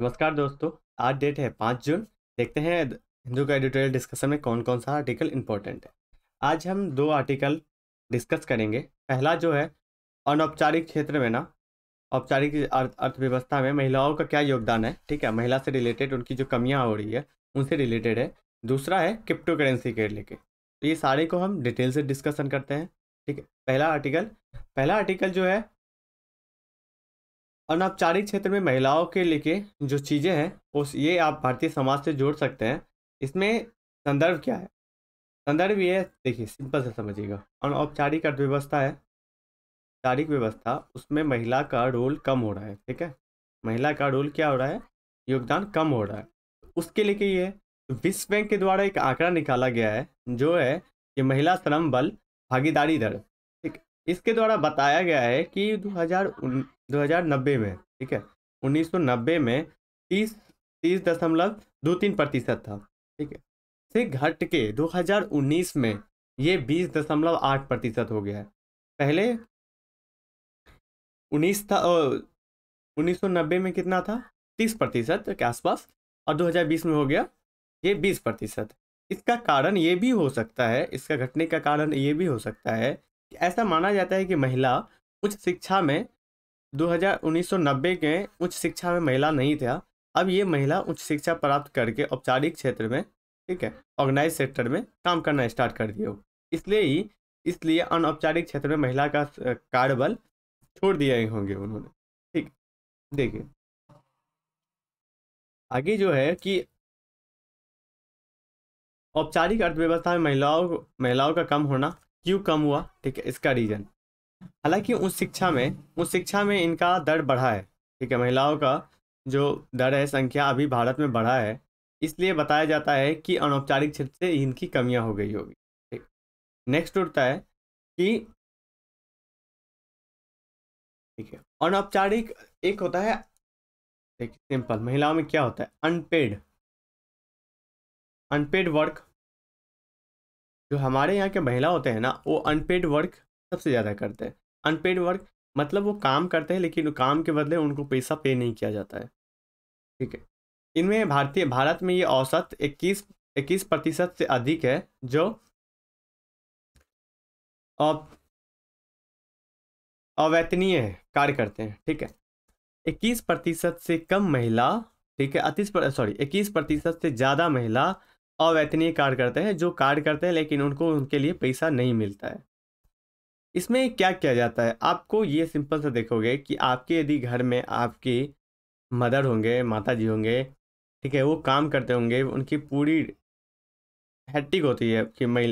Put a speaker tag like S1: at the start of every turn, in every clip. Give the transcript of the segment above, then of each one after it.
S1: नमस्कार दोस्तों आज डेट है पाँच जून देखते हैं हिंदू का एडिटोरियल डिस्कशन में कौन कौन सा आर्टिकल इम्पोर्टेंट है आज हम दो आर्टिकल डिस्कस करेंगे पहला जो है अनौपचारिक क्षेत्र में ना औपचारिक अर्थव्यवस्था में महिलाओं का क्या योगदान है ठीक है महिला से रिलेटेड उनकी जो कमियाँ हो रही है उनसे रिलेटेड है दूसरा है क्रिप्टो करेंसी के लेके तो ये सारे को हम डिटेल से डिस्कशन करते हैं ठीक है पहला आर्टिकल पहला आर्टिकल जो है अनौपचारिक क्षेत्र में महिलाओं के लिए जो चीज़ें हैं उस ये आप भारतीय समाज से जोड़ सकते हैं इसमें संदर्भ क्या है संदर्भ ये देखिए सिंपल से समझिएगा अनौपचारिक अर्थव्यवस्था है औपचारिक व्यवस्था उसमें महिला का रोल कम हो रहा है ठीक है महिला का रोल क्या हो रहा है योगदान कम हो रहा है उसके लिए ये विश्व बैंक के द्वारा एक आंकड़ा निकाला गया है जो है कि महिला श्रम बल भागीदारी दर ठीक इसके द्वारा बताया गया है कि दो 2090 में ठीक है 1990 में तीस तीस दशमलव दो तीन प्रतिशत था ठीक है से घट के 2019 में ये बीस दशमलव आठ प्रतिशत हो गया है पहले उन्नीस था उन्नीस सौ नब्बे में कितना था तीस प्रतिशत के आसपास और 2020 में हो गया ये बीस प्रतिशत इसका कारण ये भी हो सकता है इसका घटने का कारण ये भी हो सकता है ऐसा माना जाता है कि महिला उच्च शिक्षा में 2019-90 के उच्च शिक्षा में महिला नहीं था अब ये महिला उच्च शिक्षा प्राप्त करके औपचारिक क्षेत्र में ठीक है ऑर्गेनाइज सेक्टर में काम करना स्टार्ट कर दिए हो इसलिए ही इसलिए अनौपचारिक क्षेत्र में महिला का कार्यबल छोड़ दिए होंगे उन्होंने ठीक देखिए आगे जो है कि औपचारिक अर्थव्यवस्था में महिलाओं महिलाओं का कम होना क्यों कम हुआ ठीक है इसका रीज़न हालांकि उस शिक्षा में उस शिक्षा में इनका दर बढ़ा है ठीक है महिलाओं का जो दर है संख्या अभी भारत में बढ़ा है इसलिए बताया जाता है कि अनौपचारिक क्षेत्र से इनकी कमियां हो गई होगी ठीक नेक्स्ट उठता है कि
S2: ठीक है अनौपचारिक एक होता है ठीक
S1: सिंपल महिलाओं में क्या होता है अनपेड अनपेड वर्क जो हमारे यहाँ के महिला होते हैं ना वो अनपेड वर्क सबसे ज़्यादा करते हैं अनपेड वर्क मतलब वो काम करते हैं लेकिन काम के बदले उनको पैसा पे नहीं किया जाता है ठीक है इनमें भारतीय भारत में ये औसत इक्कीस इक्कीस प्रतिशत से
S2: अधिक है जो
S1: अवैतनीय कार्य करते हैं ठीक है इक्कीस प्रतिशत से कम महिला ठीक है अतीस सॉरी इक्कीस प्रतिशत से ज़्यादा महिला अवैतनीय कार्य करते हैं जो कार्य करते हैं लेकिन उनको उनके लिए पैसा नहीं मिलता है इसमें क्या किया जाता है आपको ये सिंपल सा देखोगे कि आपके यदि घर में आपकी मदर होंगे माता जी होंगे ठीक है वो काम करते होंगे उनकी पूरी हैट्टिक होती है कि मैं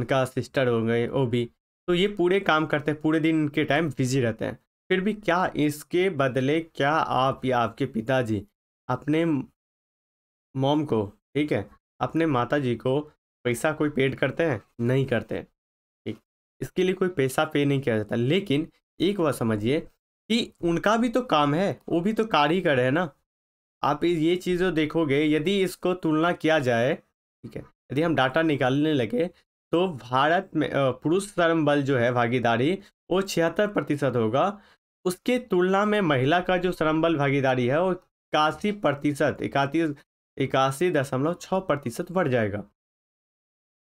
S1: उनका सिस्टर हो गए वो भी तो ये पूरे काम करते हैं पूरे दिन उनके टाइम बिजी रहते हैं फिर भी क्या इसके बदले क्या आप या आपके पिताजी अपने मॉम को ठीक है अपने माता जी को पैसा कोई पेड करते हैं नहीं करते इसके लिए कोई पैसा पे नहीं किया जाता लेकिन एक बात समझिए कि उनका भी तो काम है वो भी तो कारीगर है ना आप ये चीज़ देखोगे यदि इसको तुलना किया जाए ठीक है यदि हम डाटा निकालने लगे तो भारत में पुरुष श्रम बल जो है भागीदारी वो छिहत्तर प्रतिशत होगा उसके तुलना में महिला का जो श्रम बल भागीदारी है वो इक्यासी प्रतिशत इकतीस इक्यासी दशमलव छः प्रतिशत बढ़ जाएगा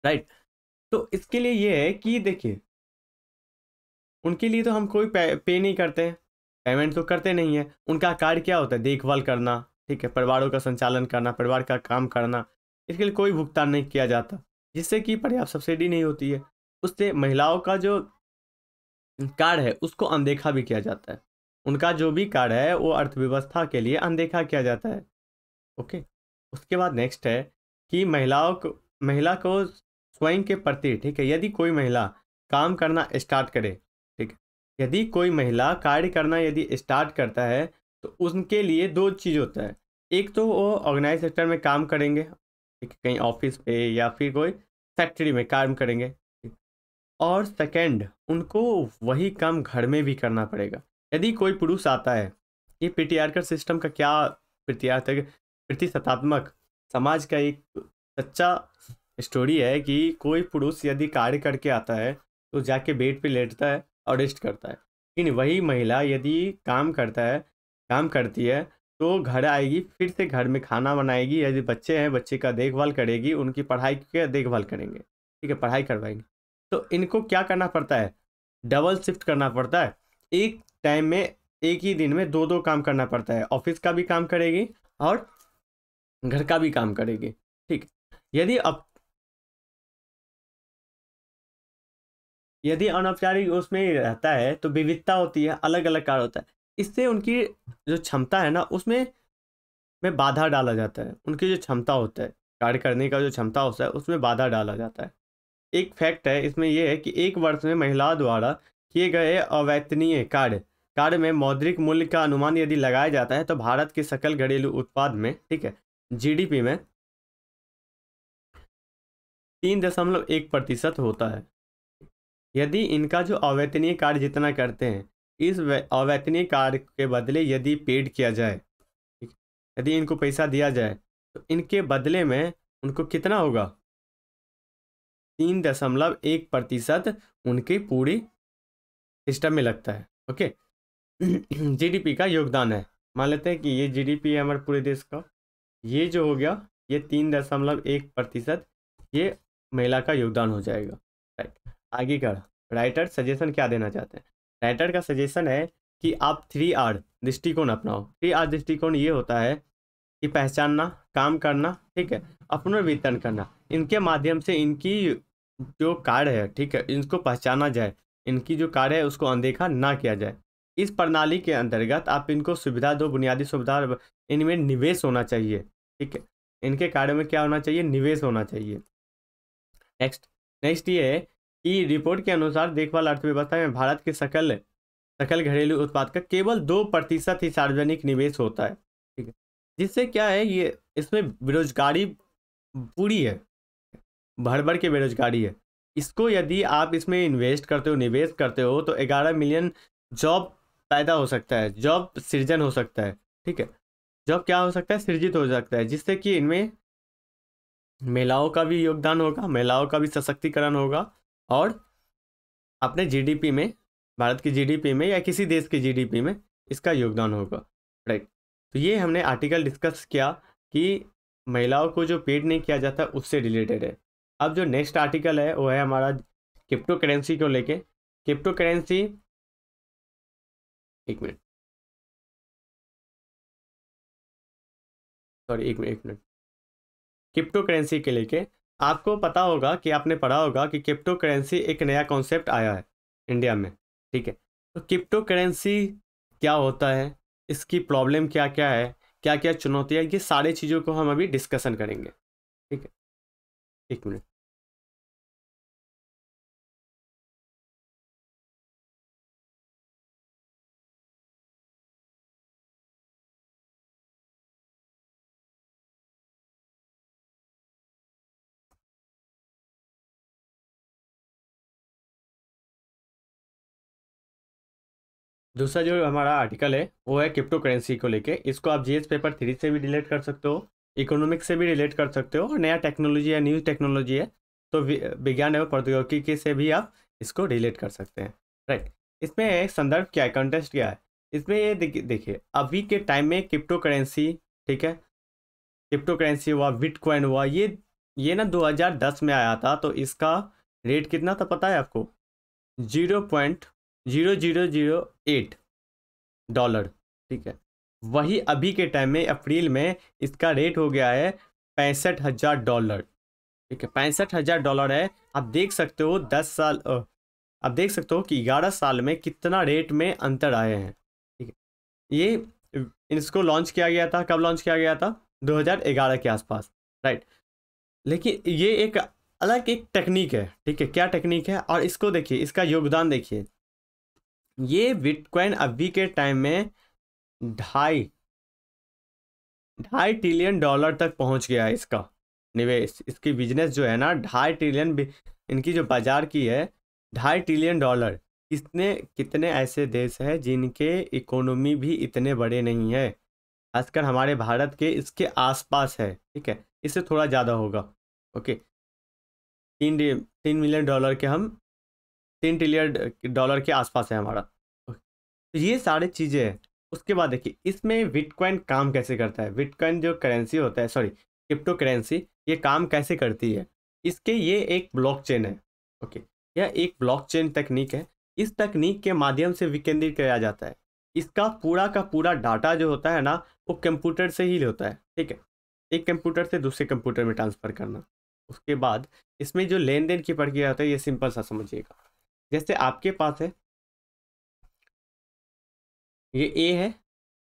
S1: राइट right? तो इसके लिए ये है कि देखिए उनके लिए तो हम कोई पे, पे नहीं करते पेमेंट तो करते नहीं है उनका कार्य क्या होता है देखभाल करना ठीक है परिवारों का संचालन करना परिवार का काम करना इसके लिए कोई भुगतान नहीं किया जाता जिससे कि पर्याप्त सब्सिडी नहीं होती है उससे महिलाओं का जो कार्ड है उसको अनदेखा भी किया जाता है उनका जो भी कार्ड है वो अर्थव्यवस्था के लिए अनदेखा किया जाता है ओके उसके बाद नेक्स्ट है कि महिलाओं को महिला को स्वयं के प्रति ठीक है यदि कोई महिला काम करना स्टार्ट करे ठीक है यदि कोई महिला कार्य करना यदि स्टार्ट करता है तो उनके लिए दो चीज़ होता है एक तो वो ऑर्गेनाइज सेक्टर में काम करेंगे ठीक कहीं ऑफिस पे या फिर कोई फैक्ट्री में काम करेंगे और सेकंड उनको वही काम घर में भी करना पड़ेगा यदि कोई पुरुष आता है ये का सिस्टम का क्या प्रत्यार्थक प्रतिशतात्मक समाज का एक सच्चा स्टोरी है कि कोई पुरुष यदि कार्य करके आता है तो जाके बेड पे लेटता है और रेस्ट करता है लेकिन वही महिला यदि काम करता है काम करती है तो घर आएगी फिर से घर में खाना बनाएगी यदि बच्चे हैं बच्चे का देखभाल करेगी उनकी पढ़ाई की देखभाल करेंगे ठीक है पढ़ाई करवाएंगे तो इनको क्या करना पड़ता है डबल शिफ्ट करना पड़ता है एक टाइम में एक ही दिन में दो दो काम करना पड़ता है ऑफिस का भी काम करेगी और घर का भी काम करेगी ठीक यदि अब यदि अनौपचारिक उसमें रहता है तो विविधता होती है अलग अलग कार्य होता है इससे उनकी जो क्षमता है ना उसमें में बाधा डाला जाता है उनकी जो क्षमता होता है कार्य करने का जो क्षमता होता है उसमें बाधा डाला जाता है एक फैक्ट है इसमें यह है कि एक वर्ष में महिलाओं द्वारा किए गए अवैतनीय कार्य कार्य में मौद्रिक मूल्य का अनुमान यदि लगाया जाता है तो भारत के सकल घरेलू उत्पाद में ठीक है जीडीपी में तीन दशमलव एक प्रतिशत होता है यदि इनका जो अवैतनीय कार्य जितना करते हैं इस अवैतनीय कार्य के बदले यदि पेड किया जाए यदि इनको पैसा दिया जाए तो इनके बदले में उनको कितना होगा तीन दशमलव एक प्रतिशत उनके पूरी सिस्टम में लगता है ओके जीडीपी का योगदान है मान लेते हैं कि ये जीडीपी है हमारे पूरे देश का ये जो हो गया ये तीन दशमलव एक प्रतिशत ये महिला का योगदान हो जाएगा राइट आगे कर राइटर सजेशन क्या देना चाहते हैं राइटर का सजेशन है कि आप थ्री आर दृष्टिकोण अपनाओ थ्री आर दृष्टिकोण ये होता है कि पहचानना काम करना ठीक है वितरण करना इनके माध्यम से इनकी जो कार्य है ठीक है इनको पहचाना जाए इनकी जो कार्य है उसको अनदेखा ना किया जाए इस प्रणाली के अंतर्गत आप इनको सुविधा दो बुनियादी सुविधा इनमें निवेश होना चाहिए ठीक है इनके कार्यों में क्या होना चाहिए निवेश होना चाहिए नेक्स्ट नेक्स्ट ये है की रिपोर्ट के अनुसार देखभाल अर्थव्यवस्था में भारत के सकल सकल घरेलू उत्पाद का केवल दो प्रतिशत ही सार्वजनिक निवेश होता है ठीक है जिससे क्या है ये इसमें बेरोजगारी पूरी है भर भर के बेरोजगारी है इसको यदि आप इसमें इन्वेस्ट करते हो निवेश करते हो तो 11 मिलियन जॉब पैदा हो सकता है जॉब सृजन हो सकता है ठीक है जॉब क्या हो सकता है सृजित हो सकता है जिससे कि इनमें महिलाओं का भी योगदान होगा महिलाओं का भी सशक्तिकरण होगा और अपने जीडीपी में भारत की जीडीपी में या किसी देश की जीडीपी में इसका योगदान होगा राइट तो ये हमने आर्टिकल डिस्कस किया कि महिलाओं को जो पेड नहीं किया जाता उससे रिलेटेड है अब जो नेक्स्ट आर्टिकल है वो है हमारा क्रिप्टो करेंसी को लेके क्रिप्टो करेंसी एक मिनट सॉरी एक मिनट एक मिनट क्रिप्टो करेंसी के लेके आपको पता होगा कि आपने पढ़ा होगा कि क्रिप्टो करेंसी एक नया कॉन्सेप्ट आया है इंडिया में ठीक है तो क्रिप्टो करेंसी क्या होता है इसकी प्रॉब्लम क्या क्या है क्या क्या चुनौतियाँ ये सारी चीज़ों को हम अभी डिस्कसन करेंगे
S2: ठीक है एक मिनट
S1: दूसरा जो हमारा आर्टिकल है वो है क्रिप्टो करेंसी को लेके इसको आप जीएस पेपर थ्री से भी रिलेट कर सकते हो इकोनॉमिक्स से भी रिलेट कर सकते हो और नया टेक्नोलॉजी है न्यू टेक्नोलॉजी है तो विज्ञान एवं प्रौद्योगिकी से भी आप इसको रिलेट कर सकते हैं राइट इसमें संदर्भ क्या है कंटेस्ट क्या है इसमें ये देखिए अभी के टाइम में क्रिप्टो करेंसी ठीक है क्रिप्टो करेंसी हुआ बिटकॉइन हुआ ये ये ना 2010 में आया था तो इसका रेट कितना था पता है आपको zero point zero zero zero eight dollar ठीक है वही अभी के टाइम में अप्रैल में इसका रेट हो गया है पैंसठ हज़ार डॉलर ठीक है पैंसठ हज़ार डॉलर है आप देख सकते हो दस साल आप देख सकते हो कि ग्यारह साल में कितना रेट में अंतर आए हैं ठीक है ये इसको लॉन्च किया गया था कब लॉन्च किया गया था 2011 के आसपास राइट लेकिन ये एक अलग एक टेक्निक है ठीक है क्या टेक्निक है और इसको देखिए इसका योगदान देखिए ये बिटकॉइन अभी के टाइम में ढाई ढाई ट्रिलियन डॉलर तक पहुंच गया है इसका निवेश इसकी बिजनेस जो है ना ढाई ट्रिलियन इनकी जो बाजार की है ढाई ट्रिलियन डॉलर इसने कितने ऐसे देश हैं जिनके इकोनॉमी भी इतने बड़े नहीं है खासकर हमारे भारत के इसके आसपास है ठीक है इससे थोड़ा ज़्यादा होगा ओके तीन तीन मिलियन डॉलर के हम तीन ट्रिलियन डॉलर के आसपास है हमारा तो ये सारी चीज़ें हैं उसके बाद देखिए इसमें बिटकॉइन काम कैसे करता है बिटकॉइन जो करेंसी होता है सॉरी क्रिप्टो करेंसी ये काम कैसे करती है इसके ये एक ब्लॉकचेन है ओके यह एक ब्लॉकचेन तकनीक है इस तकनीक के माध्यम से विकेंद्रित किया जाता है इसका पूरा का पूरा डाटा जो होता है ना वो कंप्यूटर से ही होता है ठीक है एक कंप्यूटर से दूसरे कंप्यूटर में ट्रांसफ़र करना उसके बाद इसमें जो लेन देन की प्रक्रिया होता है ये सिंपल सा समझिएगा जैसे आपके पास है ये ए है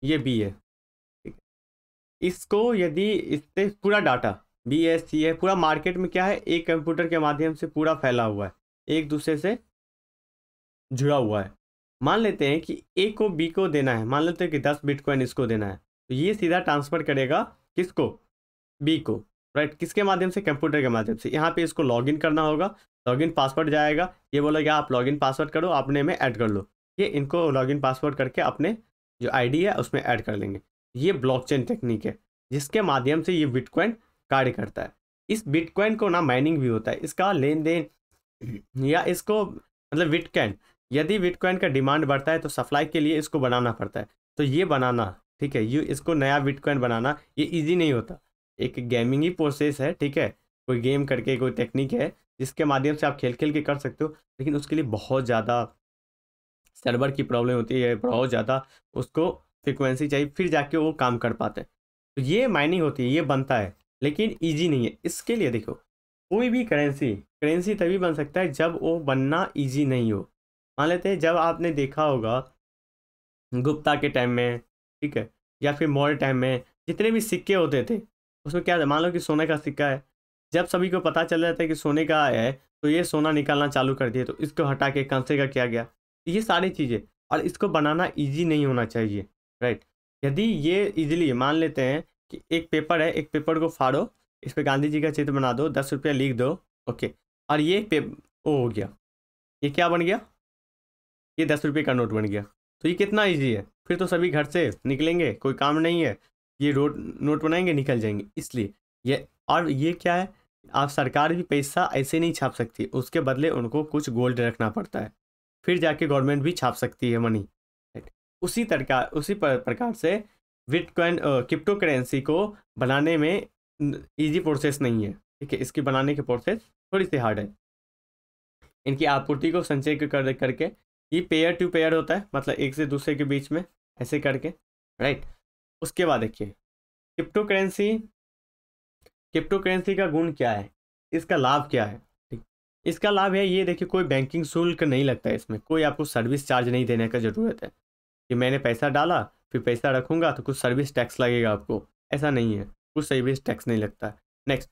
S1: ये बी है इसको यदि इससे पूरा डाटा बी है सी है पूरा मार्केट में क्या है एक कंप्यूटर के माध्यम से पूरा फैला हुआ है एक दूसरे से जुड़ा हुआ है मान लेते हैं कि ए को बी को देना है मान लेते हैं कि दस बिटकॉइन इसको देना है तो ये सीधा ट्रांसफ़र करेगा किसको बी को राइट किसके माध्यम से कंप्यूटर के माध्यम से यहाँ पे इसको लॉगिन करना होगा लॉगिन पासवर्ड जाएगा ये कि आप लॉगिन पासवर्ड करो अपने में ऐड कर लो ये इनको लॉगिन पासवर्ड करके अपने जो आईडी है उसमें ऐड कर लेंगे ये ब्लॉकचेन टेक्निक है जिसके माध्यम से ये बिटकॉइन कार्य करता है इस बिटकॉइन को ना माइनिंग भी होता है इसका लेन देन या इसको मतलब बिटकॉइन यदि बिटकॉइन का डिमांड बढ़ता है तो सप्लाई के लिए इसको बनाना पड़ता है तो ये बनाना ठीक है ये इसको नया बिटकॉइन बनाना ये ईजी नहीं होता एक गेमिंग ही प्रोसेस है ठीक है कोई गेम करके कोई टेक्निक है जिसके माध्यम से आप खेल खेल के कर सकते हो लेकिन उसके लिए बहुत ज़्यादा सर्वर की प्रॉब्लम होती है बहुत ज़्यादा उसको फ्रिक्वेंसी चाहिए फिर जाके वो काम कर पाते हैं तो ये माइनिंग होती है ये बनता है लेकिन ईजी नहीं है इसके लिए देखो कोई भी करेंसी करेंसी तभी बन सकता है जब वो बनना ईजी नहीं हो मान लेते हैं जब आपने देखा होगा गुप्ता के टाइम में ठीक है या फिर मौर्य टाइम में जितने भी सिक्के होते थे उसमें क्या मान लो कि सोने का सिक्का है जब सभी को पता चल जाता है कि सोने का है तो ये सोना निकालना चालू कर दिया तो इसको हटा के कंसे का किया गया ये सारी चीज़ें और इसको बनाना ईजी नहीं होना चाहिए राइट यदि ये इजीली मान लेते हैं कि एक पेपर है एक पेपर को फाड़ो इस पर गांधी जी का चित्र बना दो दस रुपया लिख दो ओके और ये पे ओ हो गया ये क्या बन गया ये दस रुपये का नोट बन गया तो ये कितना ईजी है फिर तो सभी घर से निकलेंगे कोई काम नहीं है ये रोड नोट बनाएंगे निकल जाएंगे इसलिए ये और ये क्या है आप सरकार भी पैसा ऐसे नहीं छाप सकती उसके बदले उनको कुछ गोल्ड रखना पड़ता है फिर जाके गवर्नमेंट भी छाप सकती है मनी उसी तरकार उसी प्रकार से बिटकॉइन क्रिप्टो करेंसी को बनाने में इजी प्रोसेस नहीं है ठीक है इसकी बनाने की प्रोसेस थोड़ी सी हार्ड है इनकी आपूर्ति को संचय कर करके ये पेयर टू पेयर होता है मतलब एक से दूसरे के बीच में ऐसे करके राइट उसके बाद देखिए क्रिप्टो करेंसी क्रिप्टो करेंसी का गुण क्या है इसका लाभ क्या है ठीक इसका लाभ है ये देखिए कोई बैंकिंग शुल्क नहीं लगता है इसमें कोई आपको सर्विस चार्ज नहीं देने का ज़रूरत है कि मैंने पैसा डाला फिर पैसा रखूँगा तो कुछ सर्विस टैक्स लगेगा आपको ऐसा नहीं है कुछ सर्विस टैक्स नहीं लगता नेक्स्ट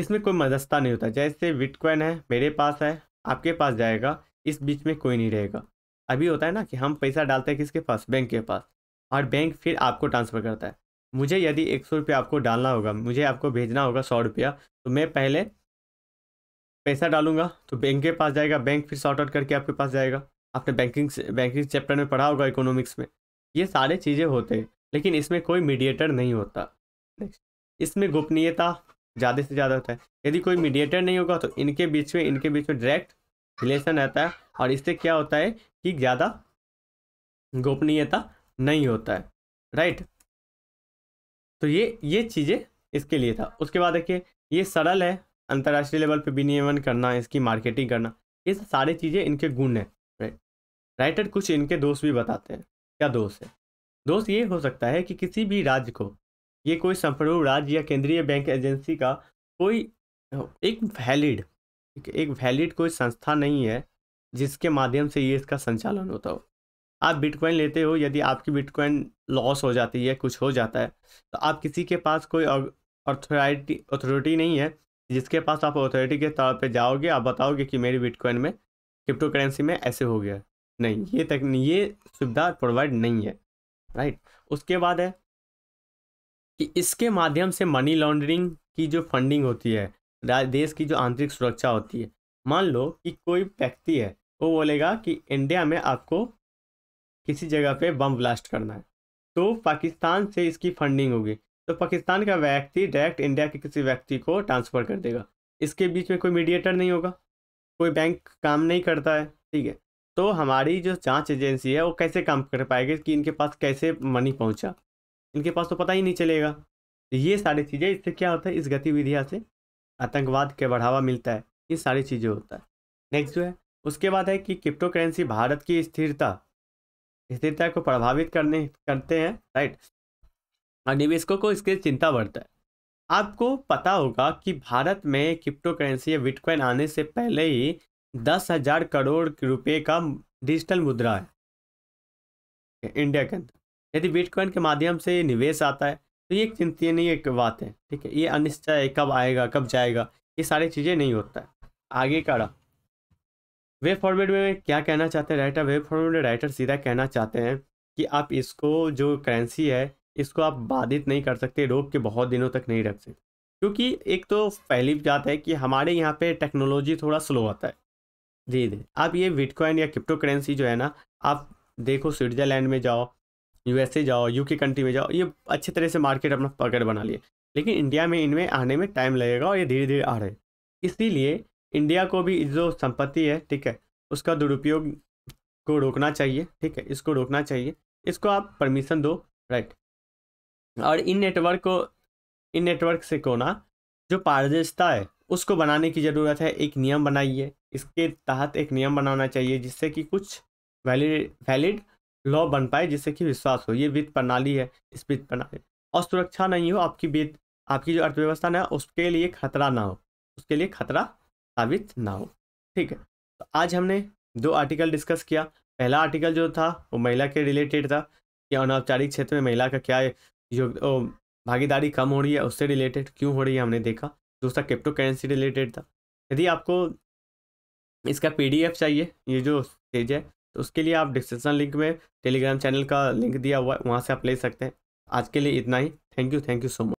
S1: इसमें कोई मदस्ता नहीं होता जैसे विटकॉइन है मेरे पास है आपके पास जाएगा इस बीच में कोई नहीं रहेगा अभी होता है ना कि हम पैसा डालते हैं किसके पास बैंक के पास और बैंक फिर आपको ट्रांसफ़र करता है मुझे यदि एक सौ रुपया आपको डालना होगा मुझे आपको भेजना होगा सौ रुपया तो मैं पहले पैसा डालूंगा तो बैंक के पास जाएगा बैंक फिर सॉर्ट आउट करके आपके पास जाएगा आपने बैंकिंग बैंकिंग चैप्टर में पढ़ा होगा इकोनॉमिक्स में ये सारे चीज़ें होते हैं लेकिन इसमें कोई मीडिएटर नहीं होता इसमें गोपनीयता ज़्यादा से ज़्यादा होता है यदि कोई मीडिएटर नहीं होगा तो इनके बीच में इनके बीच में डायरेक्ट रिलेशन रहता है और इससे क्या होता है कि ज़्यादा गोपनीयता नहीं होता है राइट तो ये ये चीज़ें इसके लिए था उसके बाद देखिए ये सरल है अंतर्राष्ट्रीय लेवल पे विनियमन करना इसकी मार्केटिंग करना ये सारी चीज़ें इनके गुण हैं राइट राइटर कुछ इनके दोष भी बताते हैं क्या दोस्त है दोस्त ये हो सकता है कि किसी भी राज्य को ये कोई संप्रभु राज्य या केंद्रीय बैंक एजेंसी का कोई एक वैलिड एक वैलिड कोई संस्था नहीं है जिसके माध्यम से ये इसका संचालन होता हो आप बिटकॉइन लेते हो यदि आपकी बिटकॉइन लॉस हो जाती है कुछ हो जाता है तो आप किसी के पास कोई अथॉरिटी अथॉरिटी नहीं है जिसके पास आप अथॉरिटी के तौर पे जाओगे आप बताओगे कि मेरी बिटकॉइन में क्रिप्टो करेंसी में ऐसे हो गया नहीं ये तक ये सुविधा प्रोवाइड नहीं है राइट उसके बाद है कि इसके माध्यम से मनी लॉन्ड्रिंग की जो फंडिंग होती है देश की जो आंतरिक सुरक्षा होती है मान लो कि कोई व्यक्ति है वो बोलेगा कि इंडिया में आपको किसी जगह पे बम ब्लास्ट करना है तो पाकिस्तान से इसकी फंडिंग होगी तो पाकिस्तान का व्यक्ति डायरेक्ट इंडिया के किसी व्यक्ति को ट्रांसफ़र कर देगा इसके बीच में कोई मीडिएटर नहीं होगा कोई बैंक काम नहीं करता है ठीक है तो हमारी जो जांच एजेंसी है वो कैसे काम कर पाएगी कि इनके पास कैसे मनी पहुंचा इनके पास तो पता ही नहीं चलेगा ये सारी चीज़ें इससे क्या होता है इस गतिविधियाँ से आतंकवाद के बढ़ावा मिलता है ये सारी चीज़ें होता है नेक्स्ट जो है उसके बाद है कि क्रिप्टो करेंसी भारत की स्थिरता स्थिरता को प्रभावित करने करते हैं राइट और निवेशकों को इसके चिंता बढ़ता है आपको पता होगा कि भारत में क्रिप्टो करेंसी या बिटकॉइन आने से पहले ही दस हजार करोड़ रुपए का डिजिटल मुद्रा है इंडिया के अंदर यदि बिटकॉइन के माध्यम से निवेश आता है तो ये एक चिंतनीय एक बात है ठीक है ये अनिश्चय कब आएगा कब जाएगा ये सारी चीज़ें नहीं होता है आगे का रहा वेब फॉर्मेट में क्या कहना चाहते हैं राइटर वेब फॉर्मेट में राइटर सीधा कहना चाहते हैं कि आप इसको जो करेंसी है इसको आप बाधित नहीं कर सकते रोक के बहुत दिनों तक नहीं रख सकते क्योंकि एक तो पहली बात है कि हमारे यहाँ पे टेक्नोलॉजी थोड़ा स्लो आता है धीरे धीरे आप ये बिटकॉइन या क्रिप्टो करेंसी जो है ना आप देखो स्विट्जरलैंड में जाओ यूएसए जाओ यूके कंट्री में जाओ ये अच्छे तरह से मार्केट अपना पकड़ बना लिए लेकिन इंडिया में इनमें आने में टाइम लगेगा और ये धीरे धीरे आ रहे इसीलिए इंडिया को भी जो संपत्ति है ठीक है उसका दुरुपयोग को रोकना चाहिए ठीक है इसको रोकना चाहिए इसको आप परमिशन दो राइट और इन नेटवर्क को इन नेटवर्क से को ना जो पारदर्शिता है उसको बनाने की ज़रूरत है एक नियम बनाइए इसके तहत एक नियम बनाना चाहिए जिससे कि कुछ वैलिड वैलिड लॉ बन पाए जिससे कि विश्वास हो ये वित्त प्रणाली है इस वित्त प्रणाली और सुरक्षा नहीं हो आपकी वित्त आपकी जो अर्थव्यवस्था ना उसके लिए खतरा ना हो उसके लिए खतरा साबित ना हो ठीक है तो आज हमने दो आर्टिकल डिस्कस किया पहला आर्टिकल जो था वो महिला के रिलेटेड था कि अनौपचारिक क्षेत्र में महिला का क्या योग भागीदारी कम हो रही है उससे रिलेटेड क्यों हो रही है हमने देखा दूसरा क्रिप्टो करेंसी रिलेटेड था यदि आपको इसका पीडीएफ चाहिए ये जो पेज है तो उसके लिए आप डिस्क्रिप्शन लिंक में टेलीग्राम चैनल का लिंक दिया हुआ है वहाँ से आप ले सकते हैं आज के लिए इतना ही thank you thank you
S2: so much